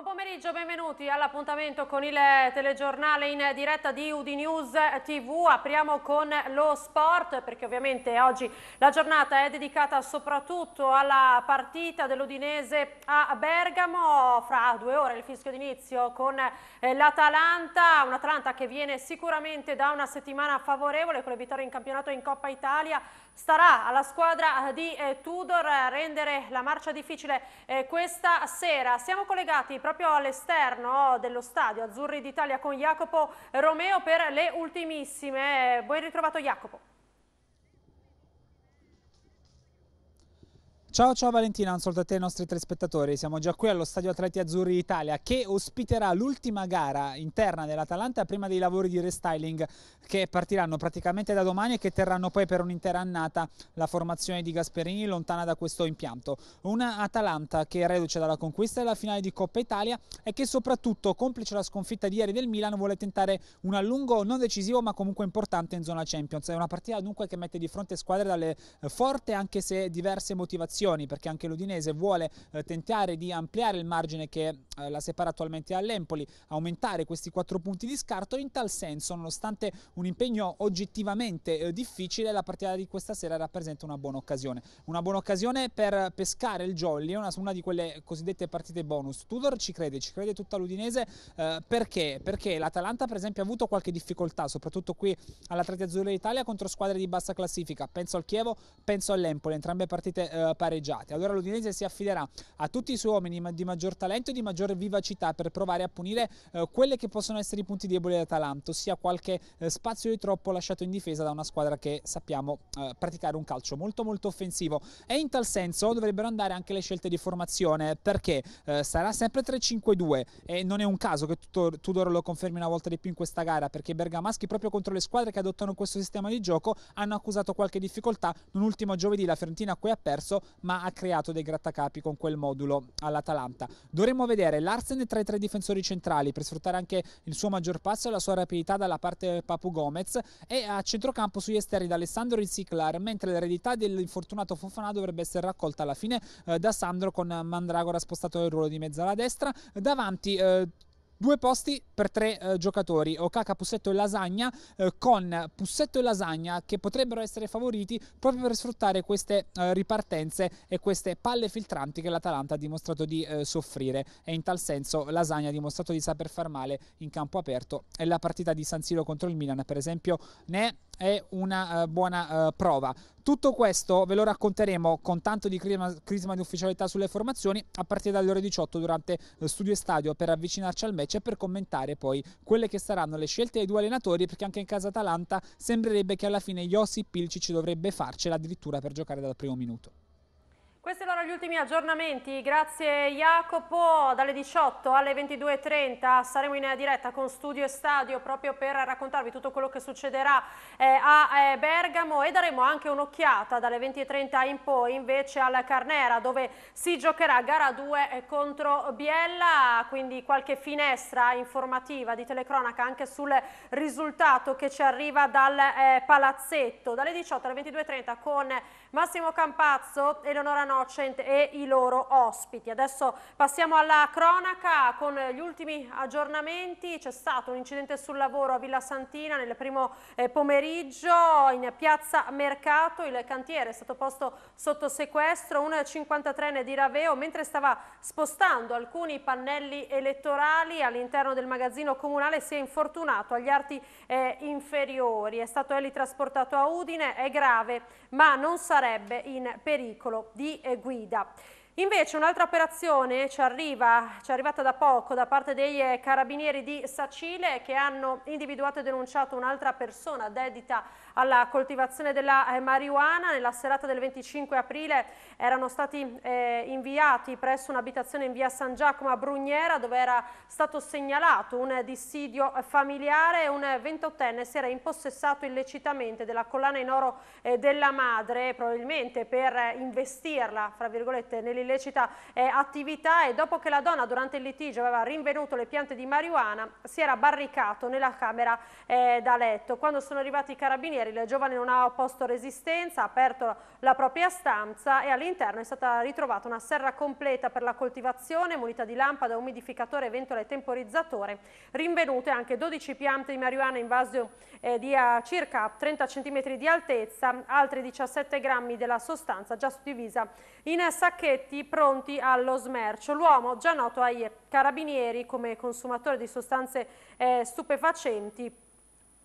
Buon pomeriggio, benvenuti all'appuntamento con il telegiornale in diretta di Udinews TV. Apriamo con lo sport perché ovviamente oggi la giornata è dedicata soprattutto alla partita dell'Udinese a Bergamo. Fra due ore il fischio d'inizio con eh, l'Atalanta, un'Atalanta che viene sicuramente da una settimana favorevole con le vittorie in campionato e in Coppa Italia starà alla squadra eh, di eh, Tudor rendere la marcia difficile eh, questa sera. Siamo collegati proprio all'esterno oh, dello stadio Azzurri d'Italia con Jacopo Romeo per le ultimissime. Buon eh, ritrovato Jacopo. Ciao ciao Valentina, un saluto a te e ai nostri telespettatori. Siamo già qui allo Stadio Atleti Azzurri d'Italia che ospiterà l'ultima gara interna dell'Atalanta prima dei lavori di restyling che partiranno praticamente da domani e che terranno poi per un'intera annata la formazione di Gasperini lontana da questo impianto. Una Atalanta che reduce dalla conquista della finale di Coppa Italia e che soprattutto, complice la sconfitta di ieri del Milan, vuole tentare un allungo non decisivo ma comunque importante in zona Champions. È una partita dunque che mette di fronte squadre dalle forte anche se diverse motivazioni azioni perché anche l'Udinese vuole eh, tentare di ampliare il margine che eh, la separa attualmente dall'Empoli, aumentare questi quattro punti di scarto. In tal senso, nonostante un impegno oggettivamente eh, difficile, la partita di questa sera rappresenta una buona occasione. Una buona occasione per pescare il jolly, una, una di quelle cosiddette partite bonus. Tudor ci crede, ci crede tutta l'Udinese eh, perché? Perché l'Atalanta per esempio ha avuto qualche difficoltà, soprattutto qui alla Trattia Azzurra d'Italia contro squadre di bassa classifica. Penso al Chievo, penso all'Empoli, entrambe partite eh, parecchie pareggiate. Allora l'Udinese si affiderà a tutti i suoi uomini di maggior talento e di maggior vivacità per provare a punire eh, quelle che possono essere i punti deboli dell'Atalanta, ossia qualche eh, spazio di troppo lasciato in difesa da una squadra che sappiamo eh, praticare un calcio molto molto offensivo. E in tal senso dovrebbero andare anche le scelte di formazione perché eh, sarà sempre 3-5-2 e non è un caso che Tudor, Tudor lo confermi una volta di più in questa gara perché i bergamaschi proprio contro le squadre che adottano questo sistema di gioco hanno accusato qualche difficoltà, non ultimo giovedì la Fiorentina a cui ha perso ma ha creato dei grattacapi con quel modulo all'Atalanta. Dovremmo vedere Larsen tra i tre difensori centrali per sfruttare anche il suo maggior passo e la sua rapidità dalla parte Papu Gomez e a centrocampo sugli esterni da Alessandro Rizziclar, mentre l'eredità dell'infortunato Fofana dovrebbe essere raccolta alla fine eh, da Sandro con Mandragora spostato nel ruolo di mezzo alla destra. Davanti eh, Due posti per tre eh, giocatori, Okaka, Pussetto e Lasagna, eh, con Pussetto e Lasagna che potrebbero essere favoriti proprio per sfruttare queste eh, ripartenze e queste palle filtranti che l'Atalanta ha dimostrato di eh, soffrire e in tal senso Lasagna ha dimostrato di saper far male in campo aperto e la partita di San Siro contro il Milan per esempio ne è una eh, buona eh, prova. Tutto questo ve lo racconteremo con tanto di crisma, crisma, di ufficialità sulle formazioni a partire dalle ore 18 durante eh, Studio e Stadio per avvicinarci al match e per commentare poi quelle che saranno le scelte dei due allenatori perché anche in casa Atalanta sembrerebbe che alla fine Josip Pilci ci dovrebbe farcela addirittura per giocare dal primo minuto. Questi erano gli ultimi aggiornamenti, grazie Jacopo, dalle 18 alle 22.30 saremo in diretta con Studio e Stadio proprio per raccontarvi tutto quello che succederà eh, a eh, Bergamo e daremo anche un'occhiata dalle 20.30 in poi invece alla Carnera dove si giocherà gara 2 eh, contro Biella, quindi qualche finestra informativa di telecronaca anche sul risultato che ci arriva dal eh, palazzetto, dalle 18 alle 22.30 con Massimo Campazzo, Eleonora Nocent e i loro ospiti. Adesso passiamo alla cronaca con gli ultimi aggiornamenti. C'è stato un incidente sul lavoro a Villa Santina nel primo eh, pomeriggio in piazza Mercato. Il cantiere è stato posto sotto sequestro. Un 53enne di Raveo mentre stava spostando alcuni pannelli elettorali all'interno del magazzino comunale si è infortunato agli arti eh, inferiori. È stato elitrasportato a Udine, è grave ma non sarà sarebbe in pericolo di eh, guida. Invece un'altra operazione ci arriva, ci è arrivata da poco da parte dei eh, carabinieri di Sacile che hanno individuato e denunciato un'altra persona dedita alla coltivazione della eh, marijuana. Nella serata del 25 aprile erano stati eh, inviati presso un'abitazione in via San Giacomo a Brugnera dove era stato segnalato un dissidio familiare e un 28enne si era impossessato illecitamente della collana in oro eh, della madre probabilmente per investirla fra virgolette nell'illecita eh, attività e dopo che la donna durante il litigio aveva rinvenuto le piante di marijuana si era barricato nella camera eh, da letto. Quando sono arrivati i carabinieri ieri il giovane non ha opposto resistenza, ha aperto la propria stanza e all'interno è stata ritrovata una serra completa per la coltivazione, munita di lampada, umidificatore, ventola e temporizzatore, rinvenute anche 12 piante di marijuana in vaso eh, di circa 30 cm di altezza, altri 17 grammi della sostanza già suddivisa in sacchetti pronti allo smercio. L'uomo, già noto ai carabinieri come consumatore di sostanze eh, stupefacenti,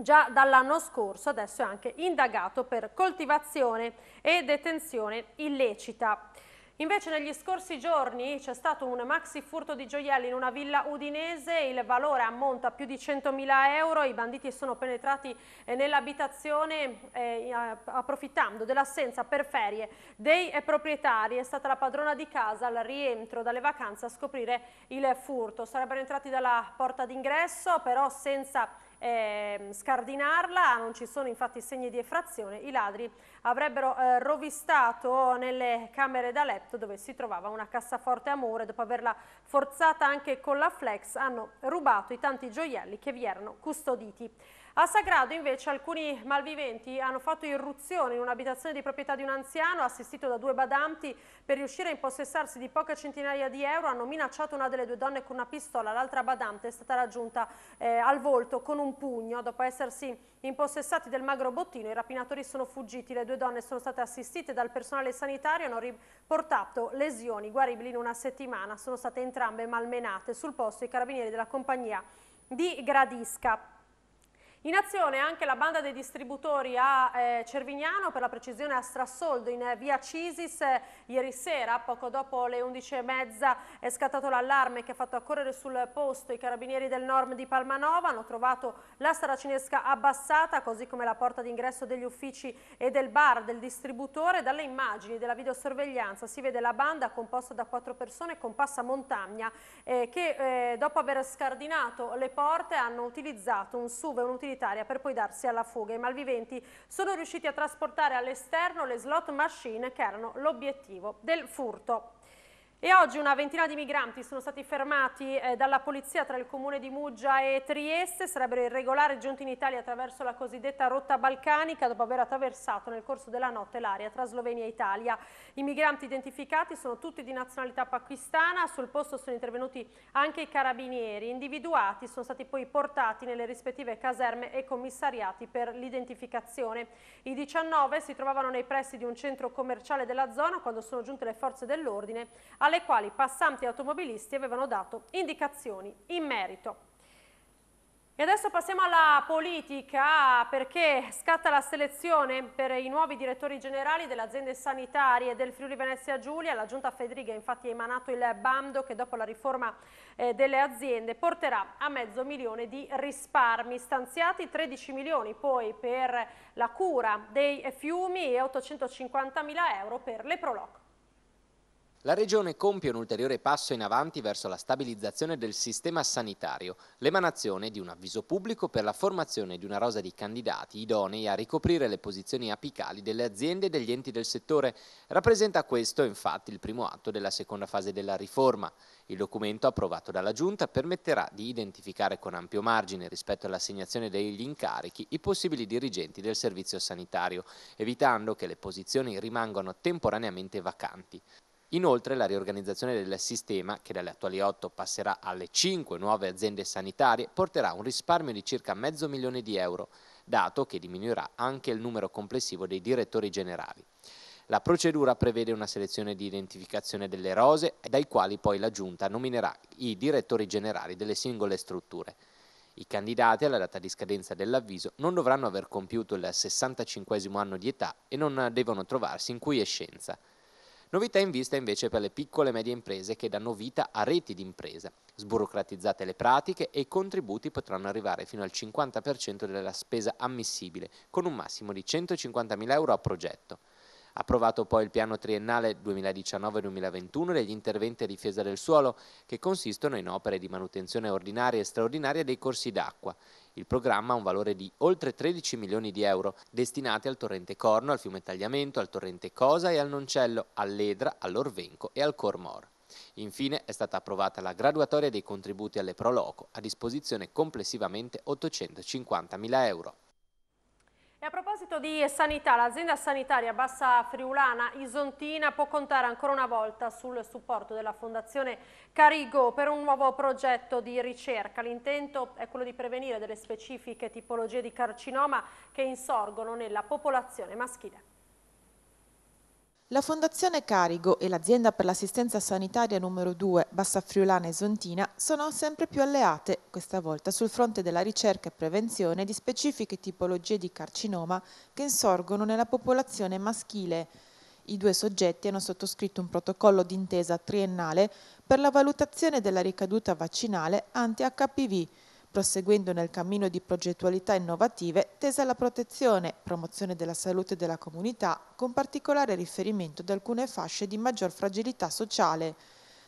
già dall'anno scorso, adesso è anche indagato per coltivazione e detenzione illecita. Invece negli scorsi giorni c'è stato un maxi furto di gioielli in una villa udinese, il valore ammonta a più di 100.000 euro, i banditi sono penetrati eh, nell'abitazione eh, approfittando dell'assenza per ferie dei eh, proprietari, è stata la padrona di casa al rientro dalle vacanze a scoprire il furto, sarebbero entrati dalla porta d'ingresso però senza eh, scardinarla, non ci sono infatti segni di effrazione, i ladri avrebbero eh, rovistato nelle camere da letto dove si trovava una cassaforte amore dopo averla forzata anche con la flex hanno rubato i tanti gioielli che vi erano custoditi. A Sagrado invece alcuni malviventi hanno fatto irruzione in un'abitazione di proprietà di un anziano assistito da due badanti per riuscire a impossessarsi di poche centinaia di euro hanno minacciato una delle due donne con una pistola l'altra badante è stata raggiunta eh, al volto con un pugno dopo essersi impossessati del magro bottino i rapinatori sono fuggiti le due due donne sono state assistite dal personale sanitario e hanno riportato lesioni guaribili in una settimana. Sono state entrambe malmenate sul posto i carabinieri della compagnia di Gradisca. In azione anche la banda dei distributori a eh, Cervignano, per la precisione a Strassoldo in eh, via Cisis. Eh, ieri sera, poco dopo le 11.30, è scattato l'allarme che ha fatto accorrere sul posto i carabinieri del Norm di Palmanova. Hanno trovato la saracinesca abbassata, così come la porta d'ingresso degli uffici e del bar del distributore. Dalle immagini della videosorveglianza si vede la banda composta da quattro persone con passamontagna eh, che eh, dopo aver scardinato le porte hanno utilizzato un SUV un utilizzatore utilitaria per poi darsi alla fuga. I malviventi sono riusciti a trasportare all'esterno le slot machine che erano l'obiettivo del furto. E oggi una ventina di migranti sono stati fermati eh, dalla polizia tra il comune di Muggia e Trieste, sarebbero irregolari giunti in Italia attraverso la cosiddetta rotta balcanica dopo aver attraversato nel corso della notte l'area tra Slovenia e Italia. I migranti identificati sono tutti di nazionalità pakistana, sul posto sono intervenuti anche i carabinieri, individuati sono stati poi portati nelle rispettive caserme e commissariati per l'identificazione. I 19 si trovavano nei pressi di un centro commerciale della zona quando sono giunte le forze dell'ordine alle quali passanti automobilisti avevano dato indicazioni in merito. E adesso passiamo alla politica perché scatta la selezione per i nuovi direttori generali delle aziende sanitarie del Friuli Venezia Giulia. La Giunta Fedriga infatti ha emanato il bando che dopo la riforma eh, delle aziende porterà a mezzo milione di risparmi, stanziati 13 milioni poi per la cura dei fiumi e 850 mila euro per le Proloc. La Regione compie un ulteriore passo in avanti verso la stabilizzazione del sistema sanitario, l'emanazione di un avviso pubblico per la formazione di una rosa di candidati idonei a ricoprire le posizioni apicali delle aziende e degli enti del settore. Rappresenta questo, infatti, il primo atto della seconda fase della riforma. Il documento approvato dalla Giunta permetterà di identificare con ampio margine rispetto all'assegnazione degli incarichi i possibili dirigenti del servizio sanitario, evitando che le posizioni rimangano temporaneamente vacanti. Inoltre la riorganizzazione del sistema, che dalle attuali 8 passerà alle 5 nuove aziende sanitarie, porterà un risparmio di circa mezzo milione di euro, dato che diminuirà anche il numero complessivo dei direttori generali. La procedura prevede una selezione di identificazione delle rose, dai quali poi la Giunta nominerà i direttori generali delle singole strutture. I candidati alla data di scadenza dell'avviso non dovranno aver compiuto il 65 anno di età e non devono trovarsi in quiescenza. Novità in vista invece per le piccole e medie imprese che danno vita a reti di imprese. Sburocratizzate le pratiche e i contributi potranno arrivare fino al 50% della spesa ammissibile, con un massimo di 150.000 euro a progetto. Approvato poi il piano triennale 2019-2021 degli interventi a difesa del suolo, che consistono in opere di manutenzione ordinaria e straordinaria dei corsi d'acqua, il programma ha un valore di oltre 13 milioni di euro, destinati al torrente Corno, al fiume Tagliamento, al torrente Cosa e al Noncello, all'Edra, all'Orvenco e al Cormor. Infine è stata approvata la graduatoria dei contributi alle Proloco, a disposizione complessivamente 850 mila euro. E a proposito di sanità, l'azienda sanitaria Bassa Friulana Isontina può contare ancora una volta sul supporto della Fondazione Carigo per un nuovo progetto di ricerca. L'intento è quello di prevenire delle specifiche tipologie di carcinoma che insorgono nella popolazione maschile. La Fondazione Carigo e l'Azienda per l'assistenza sanitaria numero 2 Bassa Friulana e Zontina sono sempre più alleate, questa volta sul fronte della ricerca e prevenzione di specifiche tipologie di carcinoma che insorgono nella popolazione maschile. I due soggetti hanno sottoscritto un protocollo d'intesa triennale per la valutazione della ricaduta vaccinale anti-HPV proseguendo nel cammino di progettualità innovative tese alla protezione, promozione della salute della comunità, con particolare riferimento ad alcune fasce di maggior fragilità sociale.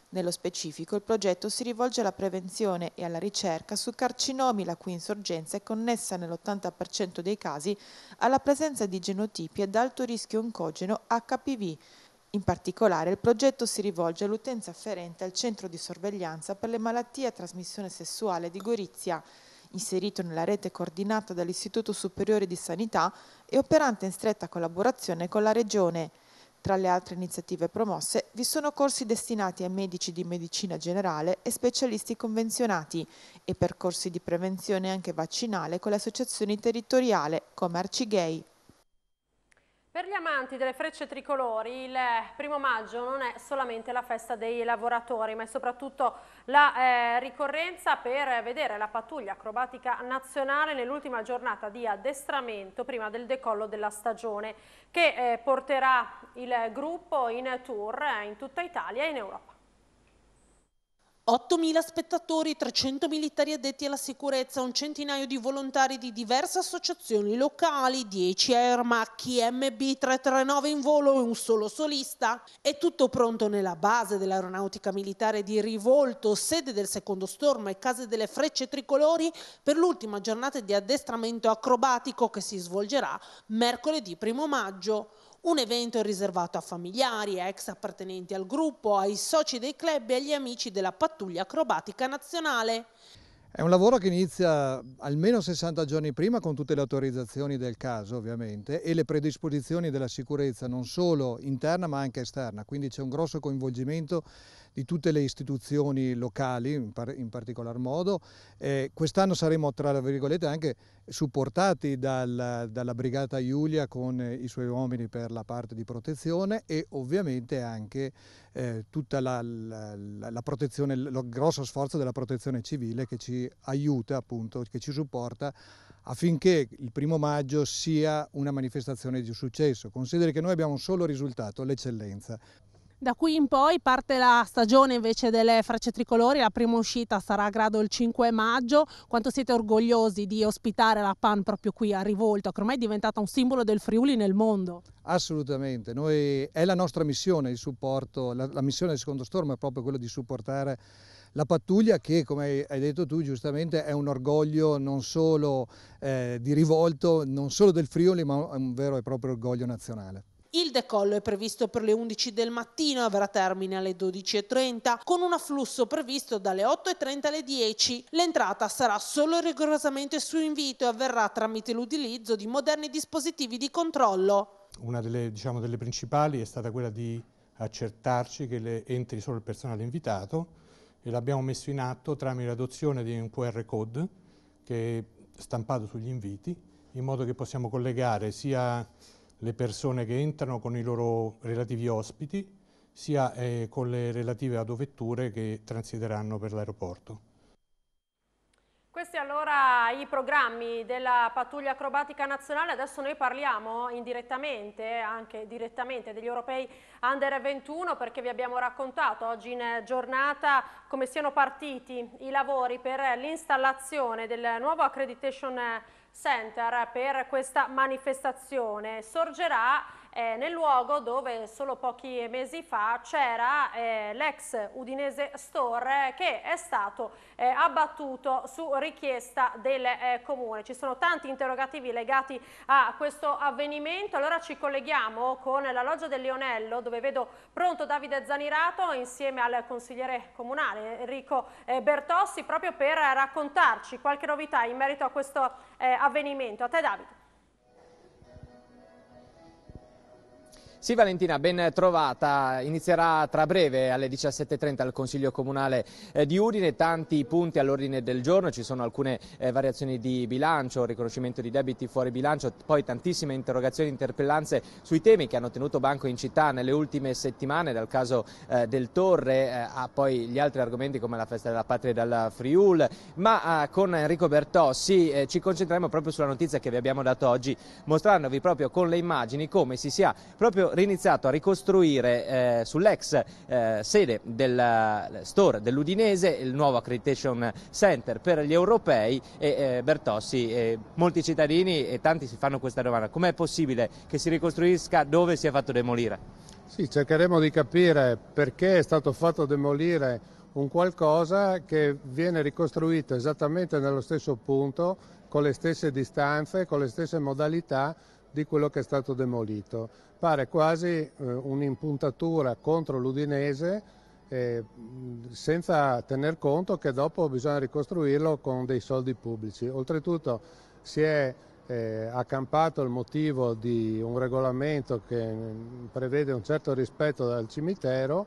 Nello specifico, il progetto si rivolge alla prevenzione e alla ricerca su carcinomi la cui insorgenza è connessa nell'80% dei casi alla presenza di genotipi ad alto rischio oncogeno HPV, in particolare, il progetto si rivolge all'utenza afferente al centro di sorveglianza per le malattie a trasmissione sessuale di Gorizia, inserito nella rete coordinata dall'Istituto Superiore di Sanità e operante in stretta collaborazione con la Regione. Tra le altre iniziative promosse vi sono corsi destinati a medici di medicina generale e specialisti convenzionati e percorsi di prevenzione anche vaccinale con le associazioni territoriali come Arcigay. Per gli amanti delle frecce tricolori il primo maggio non è solamente la festa dei lavoratori ma è soprattutto la eh, ricorrenza per vedere la pattuglia acrobatica nazionale nell'ultima giornata di addestramento prima del decollo della stagione che eh, porterà il gruppo in tour eh, in tutta Italia e in Europa. 8.000 spettatori, 300 militari addetti alla sicurezza, un centinaio di volontari di diverse associazioni locali, 10 aermacchi MB339 in volo e un solo solista. È tutto pronto nella base dell'aeronautica militare di Rivolto, sede del secondo stormo e case delle frecce tricolori per l'ultima giornata di addestramento acrobatico che si svolgerà mercoledì 1 maggio. Un evento è riservato a familiari, ex appartenenti al gruppo, ai soci dei club e agli amici della pattuglia acrobatica nazionale. È un lavoro che inizia almeno 60 giorni prima con tutte le autorizzazioni del caso ovviamente e le predisposizioni della sicurezza non solo interna ma anche esterna, quindi c'è un grosso coinvolgimento di tutte le istituzioni locali in, par in particolar modo. Eh, Quest'anno saremo tra virgolette anche supportati dal, dalla Brigata Giulia con i suoi uomini per la parte di protezione e ovviamente anche eh, tutta la, la, la protezione, lo grosso sforzo della protezione civile che ci aiuta appunto, che ci supporta affinché il primo maggio sia una manifestazione di successo. Consideri che noi abbiamo un solo risultato, l'eccellenza. Da qui in poi parte la stagione invece delle frecce tricolori, la prima uscita sarà a Grado il 5 maggio. Quanto siete orgogliosi di ospitare la PAN proprio qui a Rivolto, che ormai è diventata un simbolo del Friuli nel mondo? Assolutamente, Noi, è la nostra missione il supporto, la, la missione del secondo stormo è proprio quella di supportare la pattuglia che come hai detto tu giustamente è un orgoglio non solo eh, di rivolto, non solo del Friuli ma un vero e proprio orgoglio nazionale. Il decollo è previsto per le 11 del mattino e avrà termine alle 12.30 con un afflusso previsto dalle 8.30 alle 10. L'entrata sarà solo rigorosamente su invito e avverrà tramite l'utilizzo di moderni dispositivi di controllo. Una delle, diciamo, delle principali è stata quella di accertarci che le entri solo il personale invitato e l'abbiamo messo in atto tramite l'adozione di un QR code che è stampato sugli inviti in modo che possiamo collegare sia le persone che entrano con i loro relativi ospiti, sia eh, con le relative autovetture che transiteranno per l'aeroporto. Questi allora i programmi della pattuglia acrobatica nazionale, adesso noi parliamo indirettamente, anche direttamente degli europei under 21 perché vi abbiamo raccontato oggi in giornata come siano partiti i lavori per l'installazione del nuovo accreditation Center per questa manifestazione sorgerà eh, nel luogo dove solo pochi mesi fa c'era eh, l'ex Udinese Store che è stato eh, abbattuto su richiesta del eh, comune. Ci sono tanti interrogativi legati a questo avvenimento, allora ci colleghiamo con la Loggia del Leonello dove vedo pronto Davide Zanirato insieme al consigliere comunale Enrico eh, Bertossi proprio per raccontarci qualche novità in merito a questo eh, avvenimento. A te Davide. Sì Valentina, ben trovata. Inizierà tra breve alle 17.30 il Consiglio Comunale eh, di Udine. Tanti punti all'ordine del giorno, ci sono alcune eh, variazioni di bilancio, riconoscimento di debiti fuori bilancio, poi tantissime interrogazioni e interpellanze sui temi che hanno tenuto banco in città nelle ultime settimane, dal caso eh, del Torre a poi gli altri argomenti come la festa della patria dal Friul. Ma con Enrico Bertossi ci concentriamo proprio sulla notizia che vi abbiamo dato oggi, mostrandovi proprio con le immagini come si sia proprio riniziato a ricostruire eh, sull'ex eh, sede del store dell'Udinese, il nuovo accreditation center per gli europei e eh, Bertossi, molti cittadini e tanti si fanno questa domanda, com'è possibile che si ricostruisca dove si è fatto demolire? Sì, cercheremo di capire perché è stato fatto demolire un qualcosa che viene ricostruito esattamente nello stesso punto, con le stesse distanze, con le stesse modalità di quello che è stato demolito. Pare quasi eh, un'impuntatura contro l'Udinese eh, senza tener conto che dopo bisogna ricostruirlo con dei soldi pubblici. Oltretutto si è eh, accampato il motivo di un regolamento che mm, prevede un certo rispetto dal cimitero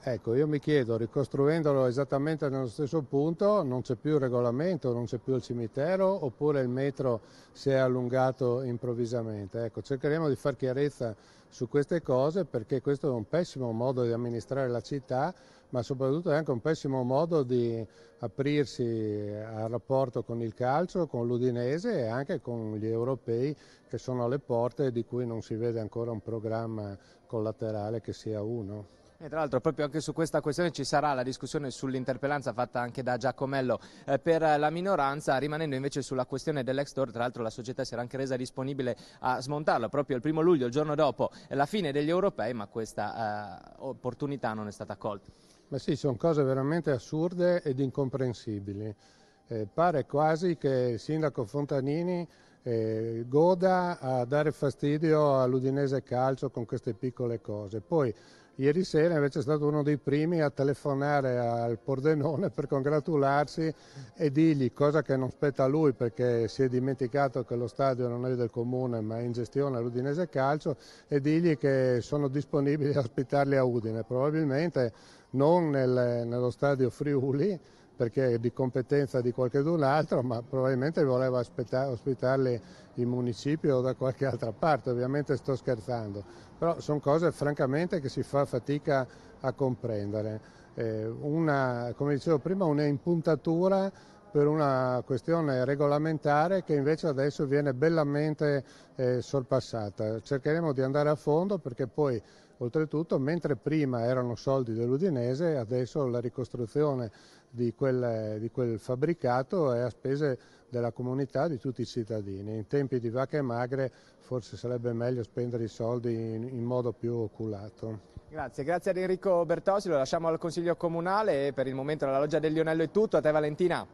Ecco, io mi chiedo, ricostruendolo esattamente nello stesso punto, non c'è più il regolamento, non c'è più il cimitero oppure il metro si è allungato improvvisamente? Ecco, cercheremo di far chiarezza su queste cose perché questo è un pessimo modo di amministrare la città, ma soprattutto è anche un pessimo modo di aprirsi al rapporto con il calcio, con l'Udinese e anche con gli europei che sono alle porte e di cui non si vede ancora un programma collaterale che sia uno. E tra l'altro proprio anche su questa questione ci sarà la discussione sull'interpellanza fatta anche da Giacomello eh, per la minoranza, rimanendo invece sulla questione dell'ex store, tra l'altro la società si era anche resa disponibile a smontarlo proprio il primo luglio, il giorno dopo eh, la fine degli europei, ma questa eh, opportunità non è stata colta. Ma sì, sono cose veramente assurde ed incomprensibili. Eh, pare quasi che il sindaco Fontanini eh, goda a dare fastidio all'Udinese Calcio con queste piccole cose. Poi Ieri sera invece è stato uno dei primi a telefonare al Pordenone per congratularsi e dirgli cosa che non spetta a lui perché si è dimenticato che lo stadio non è del comune ma è in gestione all'Udinese Calcio e dirgli che sono disponibili a ospitarli a Udine, probabilmente non nel, nello stadio Friuli perché è di competenza di qualcun altro, ma probabilmente voleva ospitarli in municipio o da qualche altra parte, ovviamente sto scherzando, però sono cose francamente che si fa fatica a comprendere. Eh, una, come dicevo prima, un'impuntatura per una questione regolamentare che invece adesso viene bellamente eh, sorpassata. Cercheremo di andare a fondo perché poi Oltretutto, mentre prima erano soldi dell'Udinese, adesso la ricostruzione di quel, di quel fabbricato è a spese della comunità, di tutti i cittadini. In tempi di vacche magre forse sarebbe meglio spendere i soldi in, in modo più oculato. Grazie, grazie ad Enrico Bertosi, lo lasciamo al Consiglio Comunale e per il momento la loggia del Lionello è tutto, a te Valentina.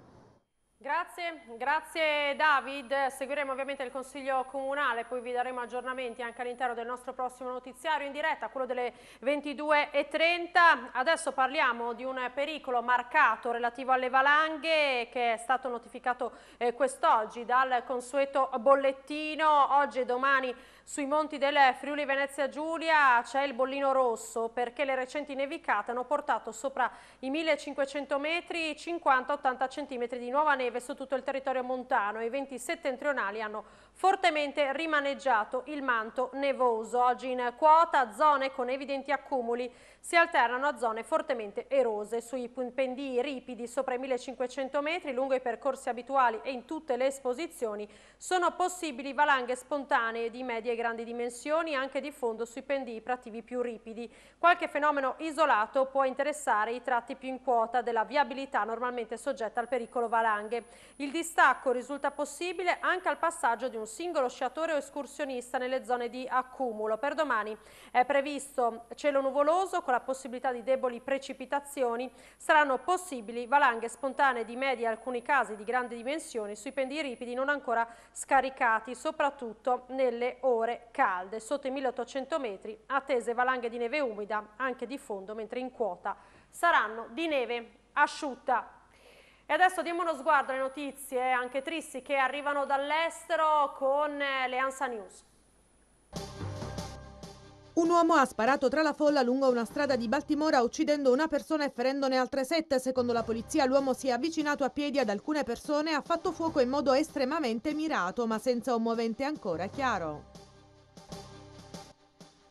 Grazie, grazie David. Seguiremo ovviamente il Consiglio Comunale, poi vi daremo aggiornamenti anche all'interno del nostro prossimo notiziario in diretta, quello delle 22.30. Adesso parliamo di un pericolo marcato relativo alle valanghe che è stato notificato eh, quest'oggi dal consueto bollettino. Oggi e domani sui monti del Friuli Venezia Giulia c'è il bollino rosso perché le recenti nevicate hanno portato sopra i 1500 metri 50-80 cm di nuova neve su tutto il territorio montano e i venti settentrionali hanno Fortemente rimaneggiato il manto nevoso, oggi in quota zone con evidenti accumuli si alternano a zone fortemente erose sui pendii ripidi sopra i 1500 metri, lungo i percorsi abituali e in tutte le esposizioni sono possibili valanghe spontanee di medie e grandi dimensioni anche di fondo sui pendii prativi più ripidi. Qualche fenomeno isolato può interessare i tratti più in quota della viabilità normalmente soggetta al pericolo valanghe. Il distacco risulta possibile anche al passaggio di un un singolo sciatore o escursionista nelle zone di accumulo. Per domani è previsto cielo nuvoloso con la possibilità di deboli precipitazioni. Saranno possibili valanghe spontanee di media, alcuni casi di grandi dimensioni, sui pendii ripidi non ancora scaricati, soprattutto nelle ore calde. Sotto i 1800 metri attese valanghe di neve umida anche di fondo, mentre in quota saranno di neve asciutta. E adesso diamo uno sguardo alle notizie, anche tristi, che arrivano dall'estero con eh, le ANSA News. Un uomo ha sparato tra la folla lungo una strada di Baltimora uccidendo una persona e ferendone altre sette. Secondo la polizia l'uomo si è avvicinato a piedi ad alcune persone e ha fatto fuoco in modo estremamente mirato ma senza un movente ancora chiaro.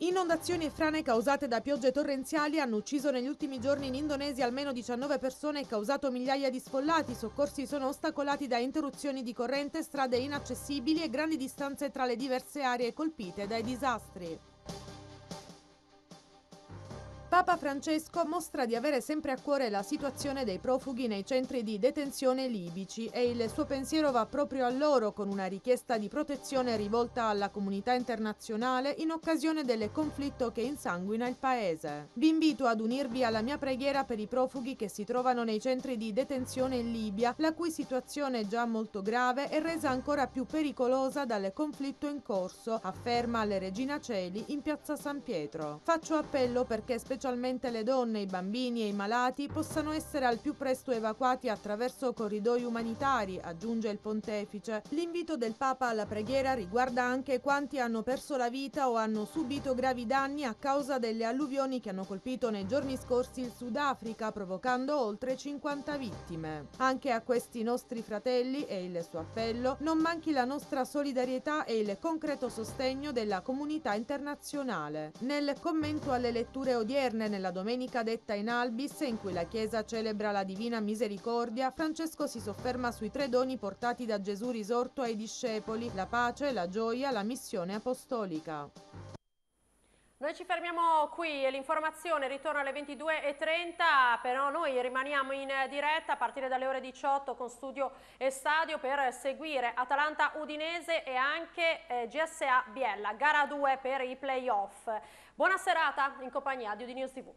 Inondazioni e frane causate da piogge torrenziali hanno ucciso negli ultimi giorni in Indonesia almeno 19 persone e causato migliaia di sfollati. I soccorsi sono ostacolati da interruzioni di corrente, strade inaccessibili e grandi distanze tra le diverse aree colpite dai disastri. Papa Francesco mostra di avere sempre a cuore la situazione dei profughi nei centri di detenzione libici e il suo pensiero va proprio a loro con una richiesta di protezione rivolta alla comunità internazionale in occasione del conflitto che insanguina il paese. Vi invito ad unirvi alla mia preghiera per i profughi che si trovano nei centri di detenzione in Libia, la cui situazione è già molto grave e resa ancora più pericolosa dal conflitto in corso, afferma le Regina Celi in piazza San Pietro. Faccio appello perché specialmente specialmente le donne, i bambini e i malati, possano essere al più presto evacuati attraverso corridoi umanitari, aggiunge il pontefice. L'invito del Papa alla preghiera riguarda anche quanti hanno perso la vita o hanno subito gravi danni a causa delle alluvioni che hanno colpito nei giorni scorsi il Sudafrica, provocando oltre 50 vittime. Anche a questi nostri fratelli, e il suo appello, non manchi la nostra solidarietà e il concreto sostegno della comunità internazionale. Nel commento alle letture odierne, Moderne, nella domenica detta in Albis, in cui la Chiesa celebra la Divina Misericordia, Francesco si sofferma sui tre doni portati da Gesù risorto ai discepoli, la pace, la gioia, la missione apostolica. Noi ci fermiamo qui e l'informazione ritorna alle 22.30, però noi rimaniamo in diretta a partire dalle ore 18 con studio e stadio per seguire Atalanta Udinese e anche eh, GSA Biella, gara 2 per i playoff. Buona serata in compagnia di Udinese TV.